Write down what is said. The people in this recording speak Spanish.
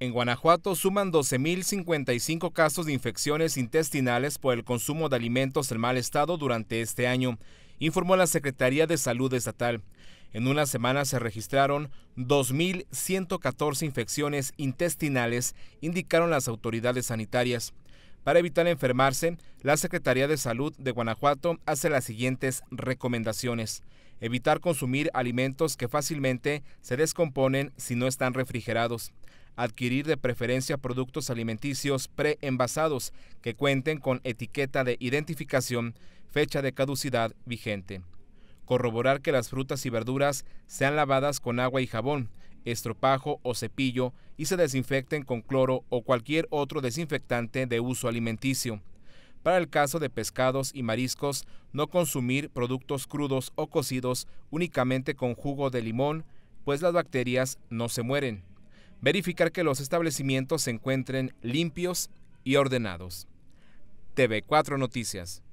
En Guanajuato suman 12.055 casos de infecciones intestinales por el consumo de alimentos en mal estado durante este año, informó la Secretaría de Salud Estatal. En una semana se registraron 2.114 infecciones intestinales, indicaron las autoridades sanitarias. Para evitar enfermarse, la Secretaría de Salud de Guanajuato hace las siguientes recomendaciones. Evitar consumir alimentos que fácilmente se descomponen si no están refrigerados adquirir de preferencia productos alimenticios preenvasados que cuenten con etiqueta de identificación, fecha de caducidad vigente. Corroborar que las frutas y verduras sean lavadas con agua y jabón, estropajo o cepillo y se desinfecten con cloro o cualquier otro desinfectante de uso alimenticio. Para el caso de pescados y mariscos, no consumir productos crudos o cocidos únicamente con jugo de limón, pues las bacterias no se mueren verificar que los establecimientos se encuentren limpios y ordenados. TV4 Noticias.